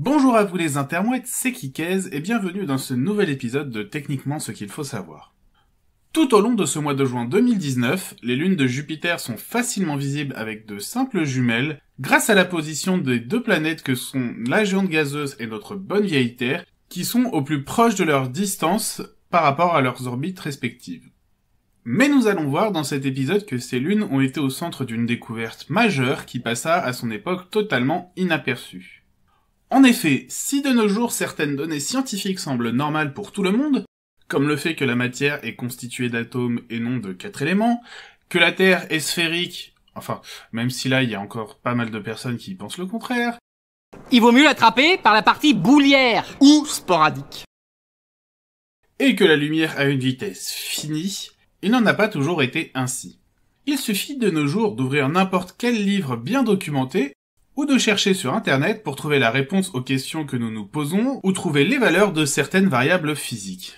Bonjour à vous les intermouettes, c'est Kikez et bienvenue dans ce nouvel épisode de Techniquement ce qu'il faut savoir. Tout au long de ce mois de juin 2019, les lunes de Jupiter sont facilement visibles avec de simples jumelles grâce à la position des deux planètes que sont la géante gazeuse et notre bonne vieille Terre qui sont au plus proche de leur distance par rapport à leurs orbites respectives. Mais nous allons voir dans cet épisode que ces lunes ont été au centre d'une découverte majeure qui passa à son époque totalement inaperçue. En effet, si de nos jours certaines données scientifiques semblent normales pour tout le monde, comme le fait que la matière est constituée d'atomes et non de quatre éléments, que la Terre est sphérique, enfin, même si là il y a encore pas mal de personnes qui pensent le contraire, il vaut mieux l'attraper par la partie boulière ou sporadique. Et que la lumière a une vitesse finie, il n'en a pas toujours été ainsi. Il suffit de nos jours d'ouvrir n'importe quel livre bien documenté ou de chercher sur Internet pour trouver la réponse aux questions que nous nous posons, ou trouver les valeurs de certaines variables physiques.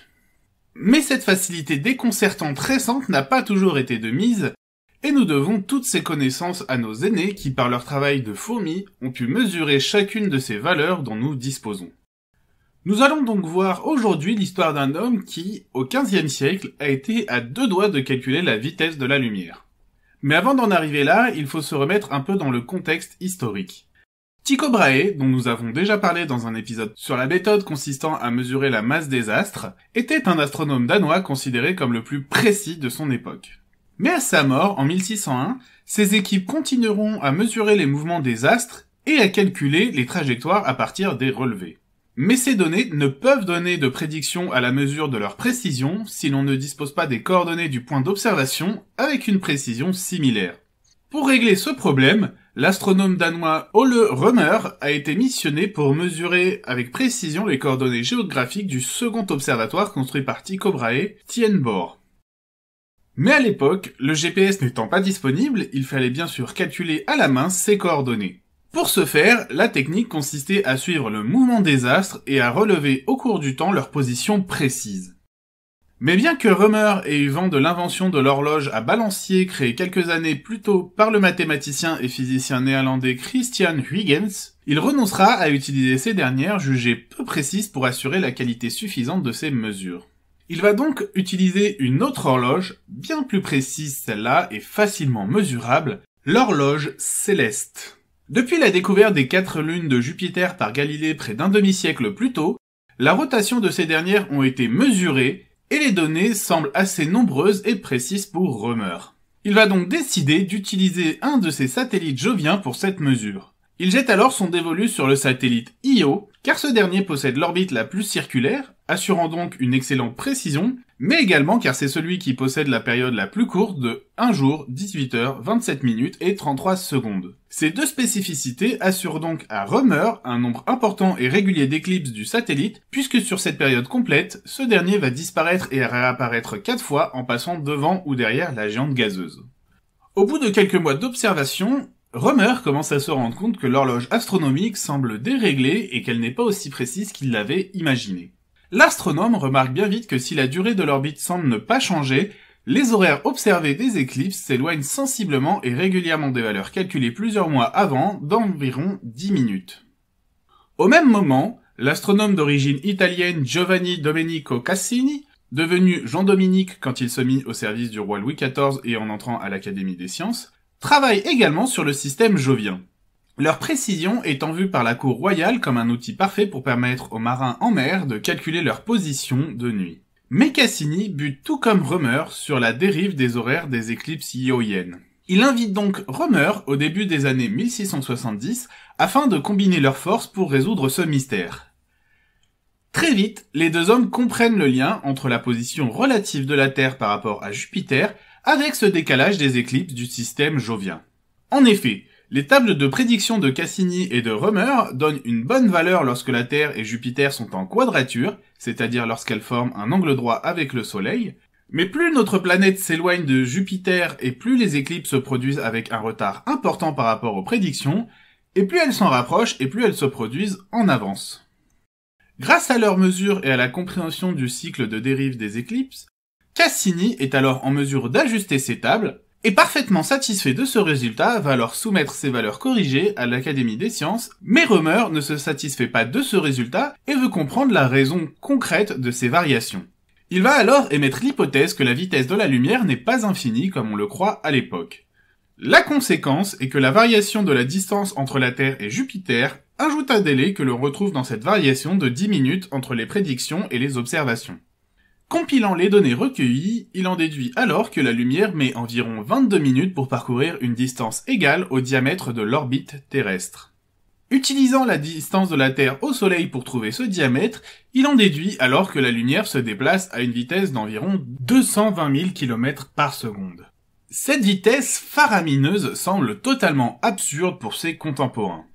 Mais cette facilité déconcertante récente n'a pas toujours été de mise, et nous devons toutes ces connaissances à nos aînés qui, par leur travail de fourmi, ont pu mesurer chacune de ces valeurs dont nous disposons. Nous allons donc voir aujourd'hui l'histoire d'un homme qui, au XVe siècle, a été à deux doigts de calculer la vitesse de la lumière. Mais avant d'en arriver là, il faut se remettre un peu dans le contexte historique. Tycho Brahe, dont nous avons déjà parlé dans un épisode sur la méthode consistant à mesurer la masse des astres, était un astronome danois considéré comme le plus précis de son époque. Mais à sa mort, en 1601, ses équipes continueront à mesurer les mouvements des astres et à calculer les trajectoires à partir des relevés. Mais ces données ne peuvent donner de prédiction à la mesure de leur précision si l'on ne dispose pas des coordonnées du point d'observation avec une précision similaire. Pour régler ce problème, l'astronome danois Ole Rømer a été missionné pour mesurer avec précision les coordonnées géographiques du second observatoire construit par Tycho Brahe, Tienbor. Mais à l'époque, le GPS n'étant pas disponible, il fallait bien sûr calculer à la main ces coordonnées. Pour ce faire, la technique consistait à suivre le mouvement des astres et à relever au cours du temps leur position précise. Mais bien que Römer ait eu vent de l'invention de l'horloge à balancier créée quelques années plus tôt par le mathématicien et physicien néerlandais Christian Huygens, il renoncera à utiliser ces dernières jugées peu précises pour assurer la qualité suffisante de ses mesures. Il va donc utiliser une autre horloge, bien plus précise celle-là et facilement mesurable, l'horloge céleste. Depuis la découverte des quatre lunes de Jupiter par Galilée près d'un demi-siècle plus tôt, la rotation de ces dernières ont été mesurées et les données semblent assez nombreuses et précises pour Römer. Il va donc décider d'utiliser un de ses satellites joviens pour cette mesure. Il jette alors son dévolu sur le satellite Io, car ce dernier possède l'orbite la plus circulaire, assurant donc une excellente précision mais également car c'est celui qui possède la période la plus courte de 1 jour, 18 heures, 27 minutes et 33 secondes. Ces deux spécificités assurent donc à Römer un nombre important et régulier d'éclipses du satellite, puisque sur cette période complète, ce dernier va disparaître et réapparaître 4 fois en passant devant ou derrière la géante gazeuse. Au bout de quelques mois d'observation, Römer commence à se rendre compte que l'horloge astronomique semble déréglée et qu'elle n'est pas aussi précise qu'il l'avait imaginé. L'astronome remarque bien vite que si la durée de l'orbite semble ne pas changer, les horaires observés des éclipses s'éloignent sensiblement et régulièrement des valeurs calculées plusieurs mois avant d'environ 10 minutes. Au même moment, l'astronome d'origine italienne Giovanni Domenico Cassini, devenu Jean-Dominique quand il se mit au service du roi Louis XIV et en entrant à l'Académie des sciences, travaille également sur le système jovien. Leur précision étant vue par la cour royale comme un outil parfait pour permettre aux marins en mer de calculer leur position de nuit. Mais Cassini bute tout comme Römer sur la dérive des horaires des éclipses ioïennes. Il invite donc Römer au début des années 1670 afin de combiner leurs forces pour résoudre ce mystère. Très vite, les deux hommes comprennent le lien entre la position relative de la Terre par rapport à Jupiter avec ce décalage des éclipses du système jovien. En effet, les tables de prédiction de Cassini et de Römer donnent une bonne valeur lorsque la Terre et Jupiter sont en quadrature, c'est-à-dire lorsqu'elles forment un angle droit avec le Soleil, mais plus notre planète s'éloigne de Jupiter et plus les éclipses se produisent avec un retard important par rapport aux prédictions, et plus elles s'en rapprochent et plus elles se produisent en avance. Grâce à leurs mesures et à la compréhension du cycle de dérive des éclipses, Cassini est alors en mesure d'ajuster ses tables, et parfaitement satisfait de ce résultat, va alors soumettre ses valeurs corrigées à l'Académie des sciences, mais Römer ne se satisfait pas de ce résultat et veut comprendre la raison concrète de ces variations. Il va alors émettre l'hypothèse que la vitesse de la lumière n'est pas infinie comme on le croit à l'époque. La conséquence est que la variation de la distance entre la Terre et Jupiter ajoute un délai que l'on retrouve dans cette variation de 10 minutes entre les prédictions et les observations. Compilant les données recueillies, il en déduit alors que la lumière met environ 22 minutes pour parcourir une distance égale au diamètre de l'orbite terrestre. Utilisant la distance de la Terre au Soleil pour trouver ce diamètre, il en déduit alors que la lumière se déplace à une vitesse d'environ 220 000 km par seconde. Cette vitesse faramineuse semble totalement absurde pour ses contemporains.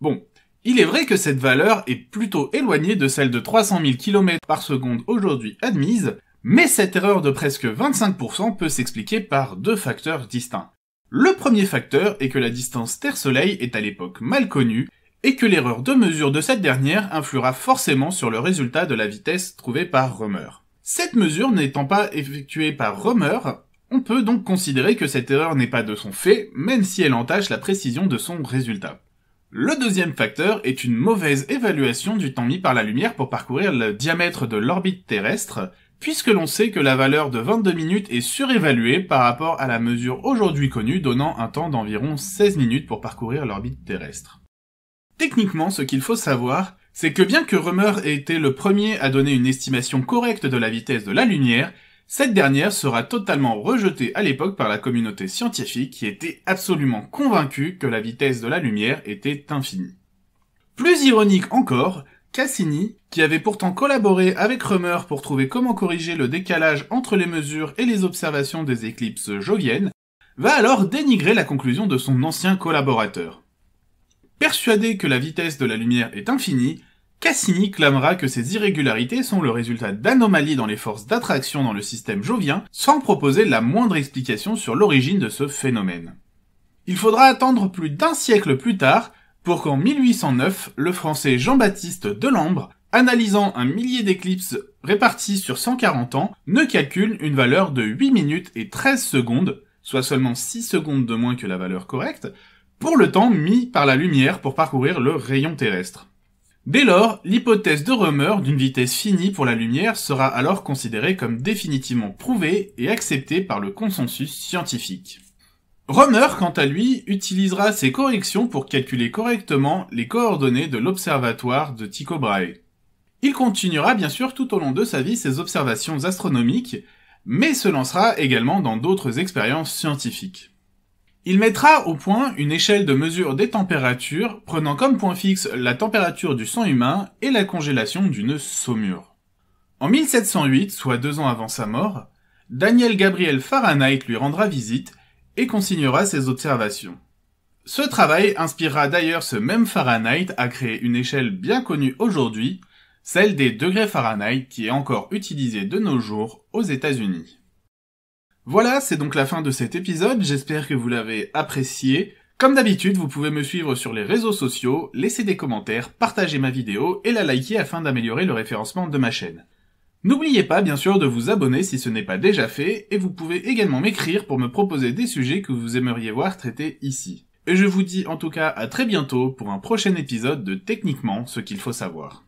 Bon, il est vrai que cette valeur est plutôt éloignée de celle de 300 000 km par seconde aujourd'hui admise, mais cette erreur de presque 25% peut s'expliquer par deux facteurs distincts. Le premier facteur est que la distance Terre-Soleil est à l'époque mal connue et que l'erreur de mesure de cette dernière influera forcément sur le résultat de la vitesse trouvée par Römer. Cette mesure n'étant pas effectuée par Römer, on peut donc considérer que cette erreur n'est pas de son fait, même si elle entache la précision de son résultat. Le deuxième facteur est une mauvaise évaluation du temps mis par la lumière pour parcourir le diamètre de l'orbite terrestre, puisque l'on sait que la valeur de 22 minutes est surévaluée par rapport à la mesure aujourd'hui connue donnant un temps d'environ 16 minutes pour parcourir l'orbite terrestre. Techniquement, ce qu'il faut savoir, c'est que bien que Römer ait été le premier à donner une estimation correcte de la vitesse de la lumière, cette dernière sera totalement rejetée à l'époque par la communauté scientifique qui était absolument convaincue que la vitesse de la lumière était infinie. Plus ironique encore, Cassini, qui avait pourtant collaboré avec Römer pour trouver comment corriger le décalage entre les mesures et les observations des éclipses joviennes, va alors dénigrer la conclusion de son ancien collaborateur. Persuadé que la vitesse de la lumière est infinie, Cassini clamera que ces irrégularités sont le résultat d'anomalies dans les forces d'attraction dans le système jovien, sans proposer la moindre explication sur l'origine de ce phénomène. Il faudra attendre plus d'un siècle plus tard pour qu'en 1809, le français Jean-Baptiste Delambre, analysant un millier d'éclipses répartis sur 140 ans, ne calcule une valeur de 8 minutes et 13 secondes, soit seulement 6 secondes de moins que la valeur correcte, pour le temps mis par la lumière pour parcourir le rayon terrestre. Dès lors, l'hypothèse de Römer d'une vitesse finie pour la lumière sera alors considérée comme définitivement prouvée et acceptée par le consensus scientifique. Römer, quant à lui, utilisera ses corrections pour calculer correctement les coordonnées de l'observatoire de Tycho Brahe. Il continuera bien sûr tout au long de sa vie ses observations astronomiques, mais se lancera également dans d'autres expériences scientifiques. Il mettra au point une échelle de mesure des températures, prenant comme point fixe la température du sang humain et la congélation d'une saumure. En 1708, soit deux ans avant sa mort, Daniel Gabriel Fahrenheit lui rendra visite et consignera ses observations. Ce travail inspirera d'ailleurs ce même Fahrenheit à créer une échelle bien connue aujourd'hui, celle des degrés Fahrenheit qui est encore utilisée de nos jours aux États-Unis. Voilà, c'est donc la fin de cet épisode, j'espère que vous l'avez apprécié. Comme d'habitude, vous pouvez me suivre sur les réseaux sociaux, laisser des commentaires, partager ma vidéo et la liker afin d'améliorer le référencement de ma chaîne. N'oubliez pas bien sûr de vous abonner si ce n'est pas déjà fait et vous pouvez également m'écrire pour me proposer des sujets que vous aimeriez voir traités ici. Et je vous dis en tout cas à très bientôt pour un prochain épisode de Techniquement ce qu'il faut savoir.